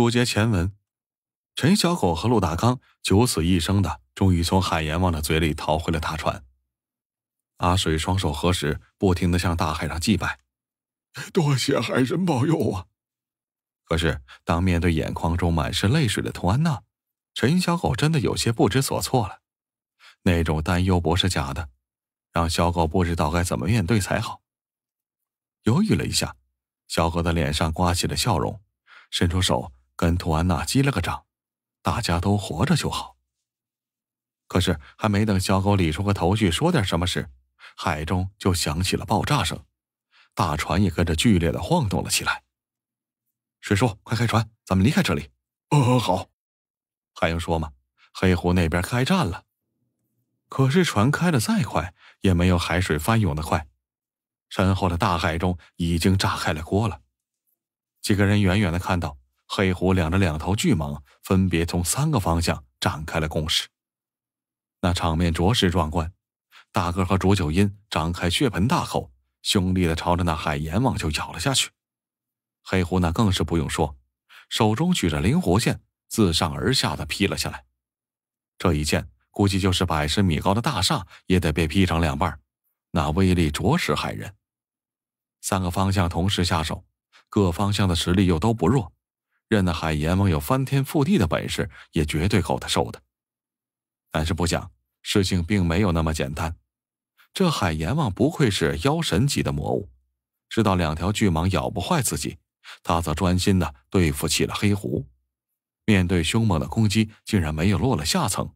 书接前文，陈小狗和陆大刚九死一生的，终于从海阎王的嘴里逃回了大船。阿水双手合十，不停的向大海上祭拜：“多谢海神保佑啊！”可是，当面对眼眶中满是泪水的童安娜，陈小狗真的有些不知所措了。那种担忧不是假的，让小狗不知道该怎么面对才好。犹豫了一下，小狗的脸上挂起了笑容，伸出手。跟图安娜击了个掌，大家都活着就好。可是还没等小狗理出个头绪说点什么时，海中就响起了爆炸声，大船也跟着剧烈的晃动了起来。水叔，快开船，咱们离开这里！哦，好。还用说吗？黑湖那边开战了。可是船开的再快，也没有海水翻涌的快。身后的大海中已经炸开了锅了。几个人远远的看到。黑虎两着两头巨蟒，分别从三个方向展开了攻势。那场面着实壮观。大个和卓九阴张开血盆大口，凶厉的朝着那海阎王就咬了下去。黑虎那更是不用说，手中举着灵活剑，自上而下的劈了下来。这一剑估计就是百十米高的大厦也得被劈成两半，那威力着实骇人。三个方向同时下手，各方向的实力又都不弱。任那海阎王有翻天覆地的本事，也绝对够他受的。但是不想事情并没有那么简单。这海阎王不愧是妖神级的魔物，知道两条巨蟒咬不坏自己，他则专心的对付起了黑狐。面对凶猛的攻击，竟然没有落了下层。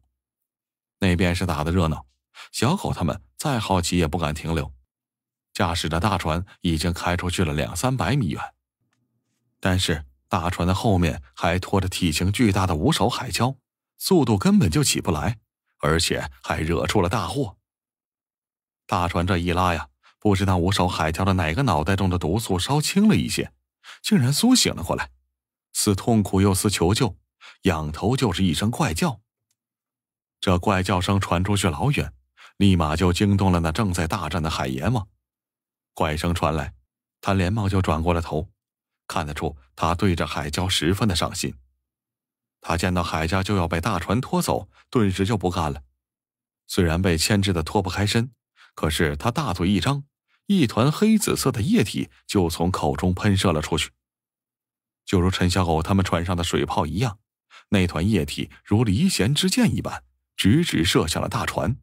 那边是打的热闹，小狗他们再好奇也不敢停留。驾驶着大船已经开出去了两三百米远，但是。大船的后面还拖着体型巨大的无手海蛟，速度根本就起不来，而且还惹出了大祸。大船这一拉呀，不知那无手海蛟的哪个脑袋中的毒素稍轻了一些，竟然苏醒了过来，似痛苦又似求救，仰头就是一声怪叫。这怪叫声传出去老远，立马就惊动了那正在大战的海阎王。怪声传来，他连忙就转过了头。看得出，他对着海蛟十分的上心。他见到海家就要被大船拖走，顿时就不干了。虽然被牵制的脱不开身，可是他大嘴一张，一团黑紫色的液体就从口中喷射了出去，就如陈小狗他们船上的水炮一样。那团液体如离弦之箭一般，直直射向了大船。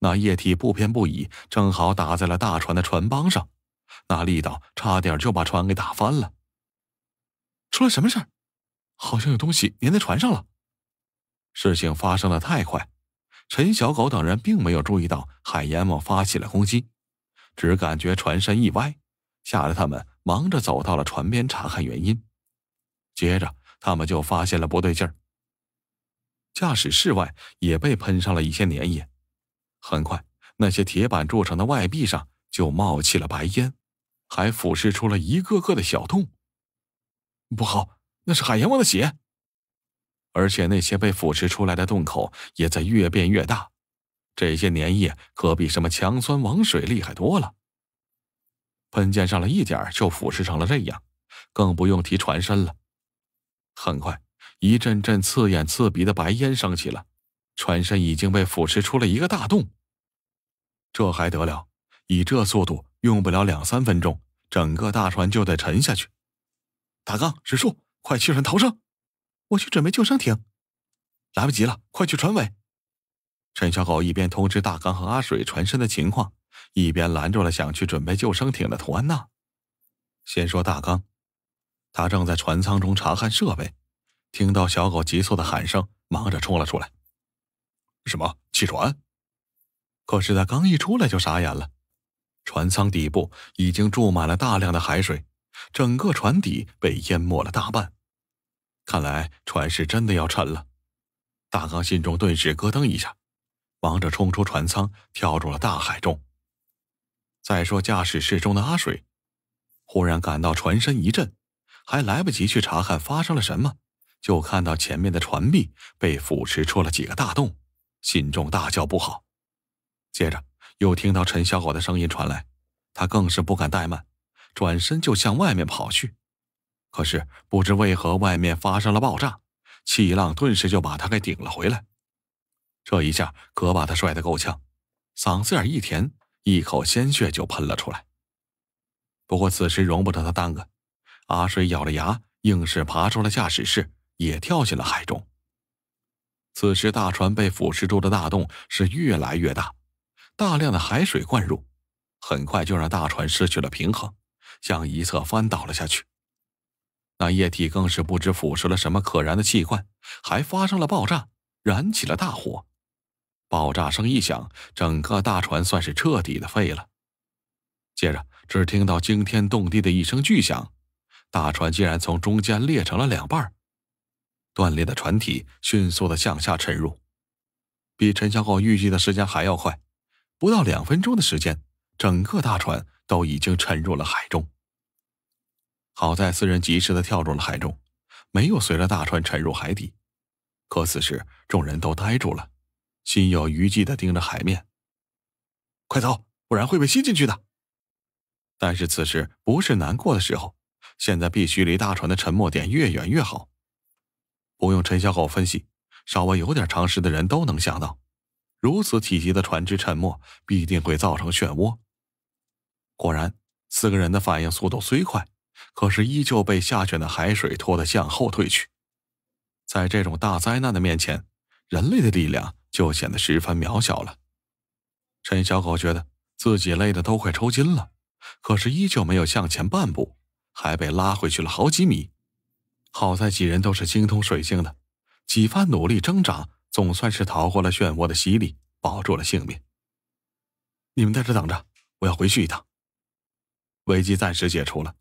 那液体不偏不倚，正好打在了大船的船帮上。那力道差点就把船给打翻了。出了什么事儿？好像有东西粘在船上了。事情发生的太快，陈小狗等人并没有注意到海阎王发起了攻击，只感觉船身一歪，吓得他们忙着走到了船边查看原因。接着，他们就发现了不对劲儿。驾驶室外也被喷上了一些粘液，很快，那些铁板铸成的外壁上就冒起了白烟。还腐蚀出了一个个的小洞。不好，那是海阎王的血。而且那些被腐蚀出来的洞口也在越变越大。这些粘液可比什么强酸王水厉害多了。喷溅上了一点就腐蚀成了这样，更不用提船身了。很快，一阵阵刺眼刺鼻的白烟升起了，船身已经被腐蚀出了一个大洞。这还得了？以这速度！用不了两三分钟，整个大船就得沉下去。大刚，止树，快弃船逃生！我去准备救生艇，来不及了，快去船尾！陈小狗一边通知大刚和阿水船身的情况，一边拦住了想去准备救生艇的童安娜。先说大刚，他正在船舱中查看设备，听到小狗急促的喊声，忙着冲了出来。什么弃船？可是他刚一出来就傻眼了。船舱底部已经注满了大量的海水，整个船底被淹没了大半，看来船是真的要沉了。大刚心中顿时咯噔一下，忙着冲出船舱，跳入了大海中。再说驾驶室中的阿水，忽然感到船身一震，还来不及去查看发生了什么，就看到前面的船壁被腐蚀出了几个大洞，心中大叫不好，接着。又听到陈小狗的声音传来，他更是不敢怠慢，转身就向外面跑去。可是不知为何，外面发生了爆炸，气浪顿时就把他给顶了回来。这一下可把他摔得够呛，嗓子眼一甜，一口鲜血就喷了出来。不过此时容不得他耽搁，阿水咬着牙，硬是爬出了驾驶室，也跳进了海中。此时大船被腐蚀住的大洞是越来越大。大量的海水灌入，很快就让大船失去了平衡，向一侧翻倒了下去。那液体更是不知腐蚀了什么可燃的气罐，还发生了爆炸，燃起了大火。爆炸声一响，整个大船算是彻底的废了。接着，只听到惊天动地的一声巨响，大船竟然从中间裂成了两半断裂的船体迅速的向下沉入，比沉箱后预计的时间还要快。不到两分钟的时间，整个大船都已经沉入了海中。好在四人及时的跳入了海中，没有随着大船沉入海底。可此时，众人都呆住了，心有余悸的盯着海面。快走，不然会被吸进去的。但是此时不是难过的时候，现在必须离大船的沉没点越远越好。不用陈小狗分析，稍微有点常识的人都能想到。如此体积的船只沉没，必定会造成漩涡。果然，四个人的反应速度虽快，可是依旧被下卷的海水拖得向后退去。在这种大灾难的面前，人类的力量就显得十分渺小了。陈小狗觉得自己累得都快抽筋了，可是依旧没有向前半步，还被拉回去了好几米。好在几人都是精通水性的，几番努力挣扎。总算是逃过了漩涡的洗礼，保住了性命。你们在这等着，我要回去一趟。危机暂时解除了，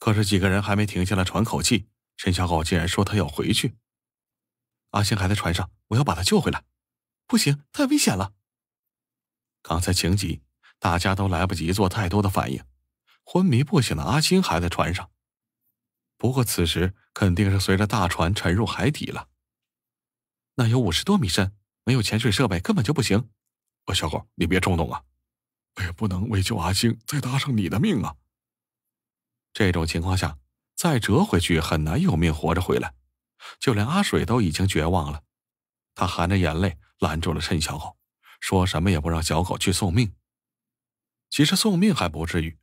可是几个人还没停下来喘口气，陈小狗竟然说他要回去。阿星还在船上，我要把他救回来。不行，太危险了。刚才情急，大家都来不及做太多的反应，昏迷不醒的阿星还在船上，不过此时肯定是随着大船沉入海底了。那有五十多米深，没有潜水设备根本就不行。小狗，你别冲动啊！哎呀，不能为救阿星再搭上你的命啊！这种情况下，再折回去很难有命活着回来。就连阿水都已经绝望了，他含着眼泪拦住了陈小狗，说什么也不让小狗去送命。其实送命还不至于，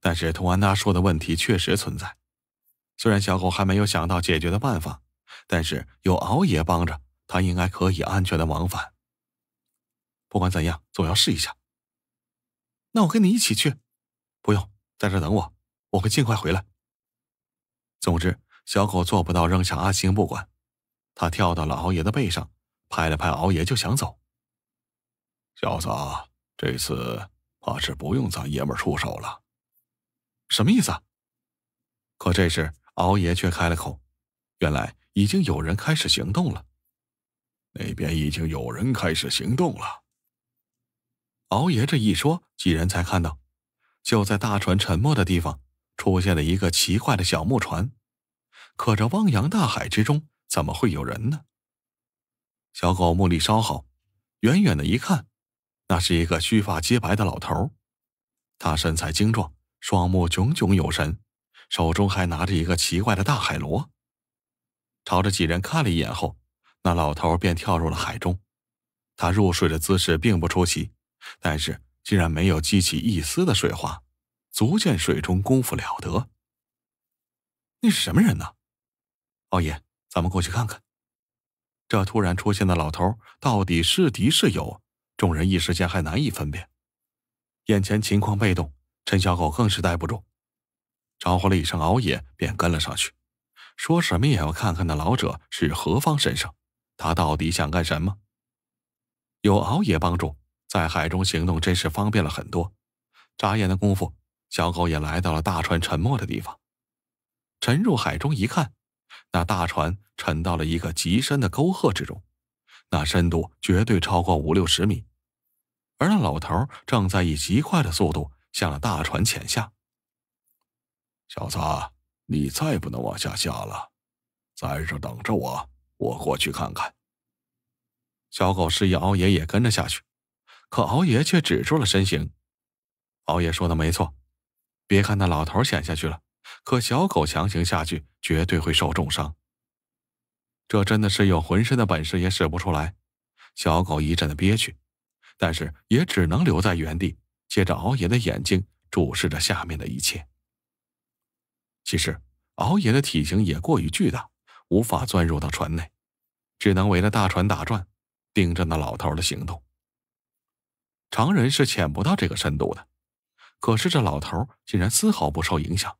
但是童安娜说的问题确实存在。虽然小狗还没有想到解决的办法，但是有熬爷帮着。他应该可以安全的往返。不管怎样，总要试一下。那我跟你一起去，不用在这等我，我会尽快回来。总之，小狗做不到扔下阿星不管，他跳到了熬爷的背上，拍了拍熬爷就想走。小子，这次怕是不用咱爷们出手了，什么意思？可这时熬爷却开了口，原来已经有人开始行动了。那边已经有人开始行动了。敖爷这一说，几人才看到，就在大船沉没的地方，出现了一个奇怪的小木船。可这汪洋大海之中，怎么会有人呢？小狗目力稍好，远远的一看，那是一个须发皆白的老头。他身材精壮，双目炯炯有神，手中还拿着一个奇怪的大海螺。朝着几人看了一眼后。那老头便跳入了海中，他入水的姿势并不出奇，但是竟然没有激起一丝的水花，足见水中功夫了得。那是什么人呢？奥爷，咱们过去看看。这突然出现的老头到底是敌是友？众人一时间还难以分辨。眼前情况被动，陈小狗更是待不住，招呼了一声熬爷，便跟了上去，说什么也要看看那老者是何方神圣。他到底想干什么？有熬夜帮助，在海中行动真是方便了很多。眨眼的功夫，小狗也来到了大船沉没的地方。沉入海中一看，那大船沉到了一个极深的沟壑之中，那深度绝对超过五六十米。而那老头正在以极快的速度向大船潜下。小子，你再不能往下下了，在这等着我。我过去看看。小狗示意敖爷也跟着下去，可敖爷却止住了身形。敖爷说的没错，别看那老头险下去了，可小狗强行下去绝对会受重伤。这真的是有浑身的本事也使不出来。小狗一阵的憋屈，但是也只能留在原地，借着敖爷的眼睛注视着下面的一切。其实，敖爷的体型也过于巨大。无法钻入到船内，只能围着大船打转，盯着那老头的行动。常人是潜不到这个深度的，可是这老头竟然丝毫不受影响，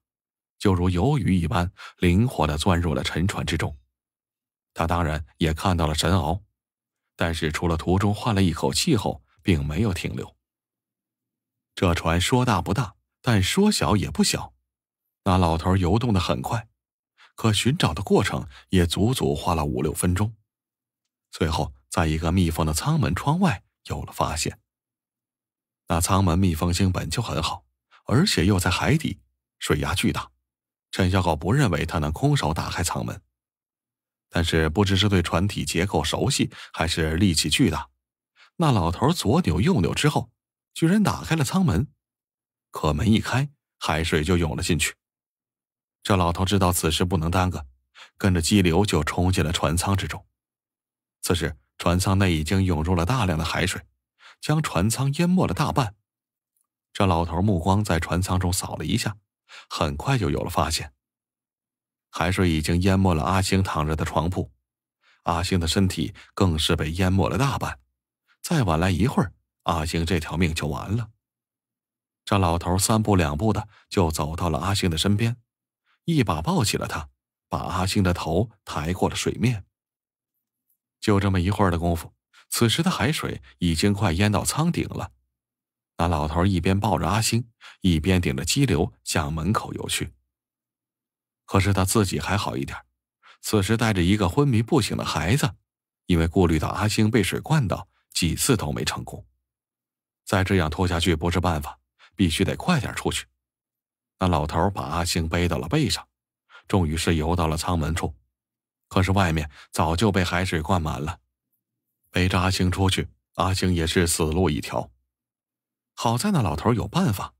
就如游鱼一般灵活地钻入了沉船之中。他当然也看到了神鳌，但是除了途中换了一口气后，并没有停留。这船说大不大，但说小也不小，那老头游动得很快。可寻找的过程也足足花了五六分钟，最后在一个密封的舱门窗外有了发现。那舱门密封性本就很好，而且又在海底，水压巨大。陈小狗不认为他能空手打开舱门，但是不知是对船体结构熟悉，还是力气巨大，那老头左扭右扭之后，居然打开了舱门。可门一开，海水就涌了进去。这老头知道此事不能耽搁，跟着激流就冲进了船舱之中。此时，船舱内已经涌入了大量的海水，将船舱淹没了大半。这老头目光在船舱中扫了一下，很快就有了发现：海水已经淹没了阿星躺着的床铺，阿星的身体更是被淹没了大半。再晚来一会儿，阿星这条命就完了。这老头三步两步的就走到了阿星的身边。一把抱起了他，把阿星的头抬过了水面。就这么一会儿的功夫，此时的海水已经快淹到舱顶了。那老头一边抱着阿星，一边顶着激流向门口游去。可是他自己还好一点，此时带着一个昏迷不醒的孩子，因为顾虑到阿星被水灌倒，几次都没成功。再这样拖下去不是办法，必须得快点出去。那老头把阿星背到了背上，终于是游到了舱门处。可是外面早就被海水灌满了，背着阿星出去，阿星也是死路一条。好在那老头有办法，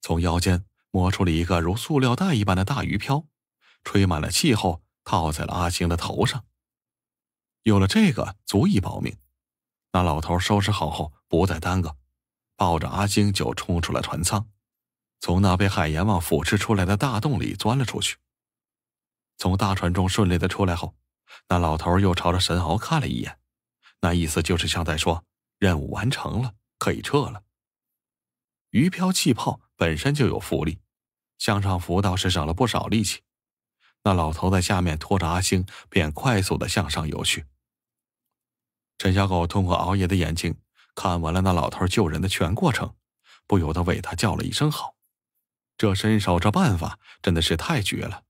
从腰间摸出了一个如塑料袋一般的大鱼漂，吹满了气后套在了阿星的头上。有了这个，足以保命。那老头收拾好后，不再耽搁，抱着阿星就冲出了船舱。从那被海阎王腐蚀出来的大洞里钻了出去。从大船中顺利的出来后，那老头又朝着神鳌看了一眼，那意思就是像在说：“任务完成了，可以撤了。”鱼漂气泡本身就有浮力，向上浮倒是省了不少力气。那老头在下面拖着阿星，便快速的向上游去。陈小狗通过熬夜的眼睛看完了那老头救人的全过程，不由得为他叫了一声好。这身手，这办法，真的是太绝了。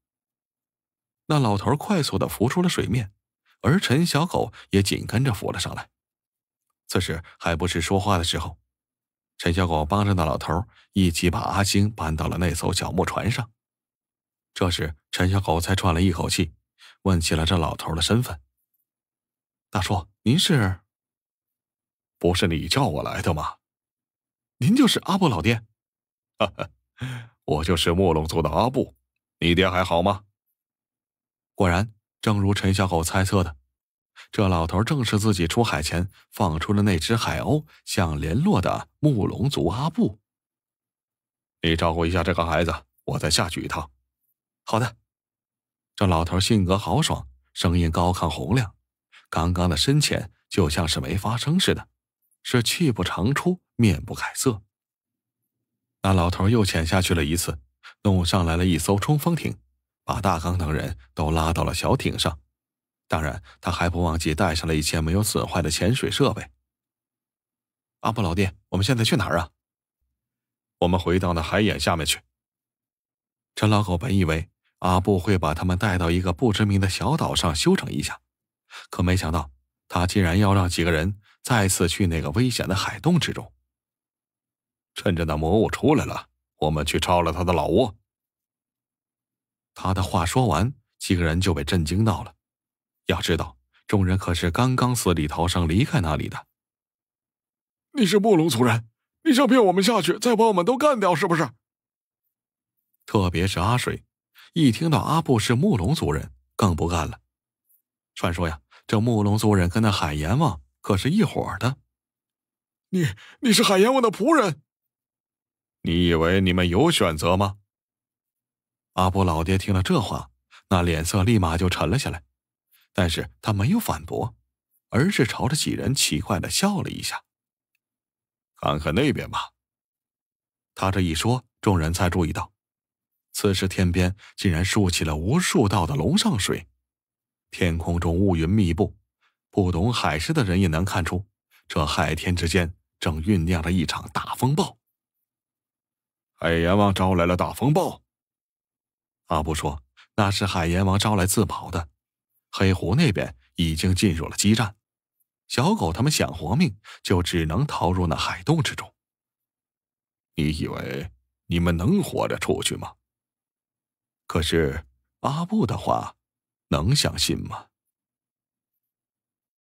那老头快速的浮出了水面，而陈小狗也紧跟着浮了上来。此时还不是说话的时候，陈小狗帮着那老头一起把阿星搬到了那艘小木船上。这时，陈小狗才喘了一口气，问起了这老头的身份：“大叔，您是？不是你叫我来的吗？您就是阿布老爹？”哈哈。我就是慕龙族的阿布，你爹还好吗？果然，正如陈小狗猜测的，这老头正是自己出海前放出了那只海鸥，想联络的木龙族阿布。你照顾一下这个孩子，我再下去一趟。好的。这老头性格豪爽，声音高亢洪亮，刚刚的深浅就像是没发生似的，是气不长出，面不改色。那老头又潜下去了一次，弄上来了一艘冲锋艇，把大刚等人都拉到了小艇上。当然，他还不忘记带上了一些没有损坏的潜水设备。阿布老弟，我们现在去哪儿啊？我们回到那海眼下面去。陈老狗本以为阿布会把他们带到一个不知名的小岛上休整一下，可没想到他竟然要让几个人再次去那个危险的海洞之中。趁着那魔物出来了，我们去抄了他的老窝。他的话说完，几个人就被震惊到了。要知道，众人可是刚刚死里逃生离开那里的。你是木龙族人，你想骗我们下去，再把我们都干掉，是不是？特别是阿水，一听到阿布是木龙族人，更不干了。传说呀，这木龙族人跟那海阎王可是一伙的。你你是海阎王的仆人？你以为你们有选择吗？阿波老爹听了这话，那脸色立马就沉了下来，但是他没有反驳，而是朝着几人奇怪的笑了一下。看看那边吧。他这一说，众人才注意到，此时天边竟然竖起了无数道的龙上水，天空中乌云密布，不懂海事的人也能看出，这海天之间正酝酿着一场大风暴。海阎王招来了大风暴。阿布说：“那是海阎王招来自保的，黑狐那边已经进入了激战，小狗他们想活命，就只能逃入那海洞之中。你以为你们能活着出去吗？”可是阿布的话，能相信吗？